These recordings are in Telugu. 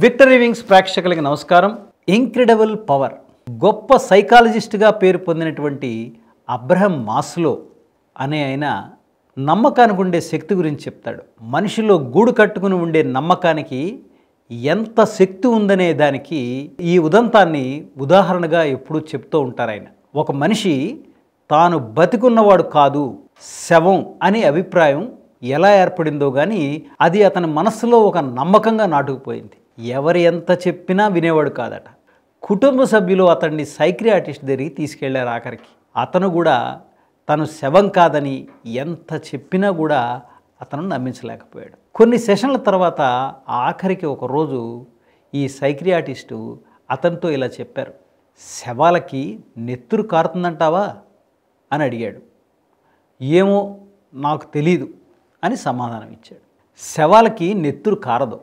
విక్టరీ వింగ్స్ ప్రేక్షకులకి నమస్కారం ఇంక్రెడబుల్ పవర్ గొప్ప సైకాలజిస్ట్గా పేరు పొందినటువంటి అబ్రహం మాస్లో అనే ఆయన నమ్మకానికి ఉండే శక్తి గురించి చెప్తాడు మనిషిలో గూడు కట్టుకుని ఉండే నమ్మకానికి ఎంత శక్తి ఉందనే దానికి ఈ ఉదంతాన్ని ఉదాహరణగా ఎప్పుడూ చెప్తూ ఉంటారు ఆయన ఒక మనిషి తాను బతికున్నవాడు కాదు శవం అనే అభిప్రాయం ఎలా ఏర్పడిందో కానీ అది అతని మనస్సులో ఒక నమ్మకంగా నాటుకుపోయింది ఎవరు ఎంత చెప్పినా వినేవాడు కాదట కుటుంబ సభ్యులు అతన్ని సైక్రియాటిస్ట్ దగ్గరికి తీసుకెళ్లారు ఆఖరికి అతను కూడా తను శవం కాదని ఎంత చెప్పినా కూడా అతను నమ్మించలేకపోయాడు కొన్ని సెషన్ల తర్వాత ఆఖరికి ఒకరోజు ఈ సైక్రియాటిస్టు అతనితో ఇలా చెప్పారు శవాలకి నెత్తురు కారుతుందంటావా అని అడిగాడు ఏమో నాకు తెలీదు అని సమాధానం ఇచ్చాడు శవాలకి నెత్తురు కారదు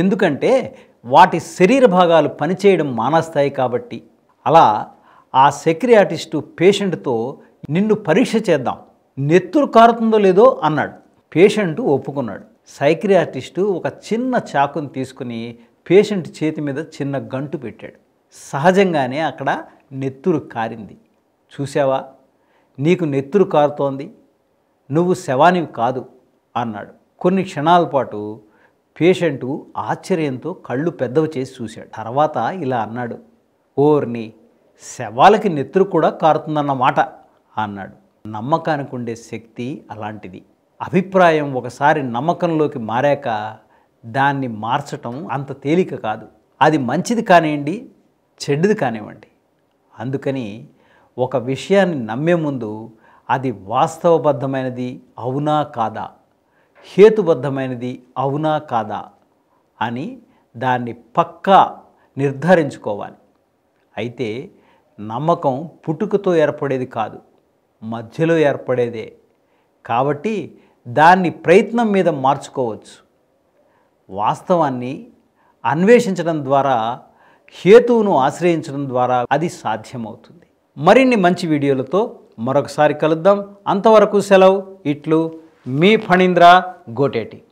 ఎందుకంటే వాటి శరీర భాగాలు పనిచేయడం మానేస్తాయి కాబట్టి అలా ఆ సెక్రియాటిస్టు పేషెంట్తో నిన్ను పరీక్ష చేద్దాం నెత్తురు కారుతుందో లేదో అన్నాడు పేషెంట్ ఒప్పుకున్నాడు సైక్రియాటిస్టు ఒక చిన్న చాకుని తీసుకుని పేషెంట్ చేతి మీద చిన్న గంటు పెట్టాడు సహజంగానే అక్కడ నెత్తురు కారింది చూసావా నీకు నెత్తురు కారుతోంది నువ్వు శవానివి కాదు అన్నాడు కొన్ని క్షణాల పాటు పేషెంటు ఆశ్చర్యంతో కళ్ళు పెద్దవి చేసి చూశాడు తర్వాత ఇలా అన్నాడు ఓర్ని శవాలకి నెత్తురు కూడా కారుతుందన్నమాట అన్నాడు నమ్మకానికి ఉండే శక్తి అలాంటిది అభిప్రాయం ఒకసారి నమ్మకంలోకి మారాక దాన్ని మార్చటం అంత తేలిక కాదు అది మంచిది కానివ్వండి చెడ్డది కానివ్వండి అందుకని ఒక విషయాన్ని నమ్మే ముందు అది వాస్తవబద్ధమైనది అవునా కాదా హేతుబద్ధమైనది అవునా కాదా అని దాన్ని పక్కా నిర్ధారించుకోవాలి అయితే నమ్మకం పుట్టుకతో ఏర్పడేది కాదు మధ్యలో ఏర్పడేదే కాబట్టి దాన్ని ప్రయత్నం మీద మార్చుకోవచ్చు వాస్తవాన్ని అన్వేషించడం ద్వారా హేతువును ఆశ్రయించడం ద్వారా అది సాధ్యమవుతుంది మరిన్ని మంచి వీడియోలతో మరొకసారి కలుద్దాం అంతవరకు సెలవు ఇట్లు मी फणींद्रा गोटेटी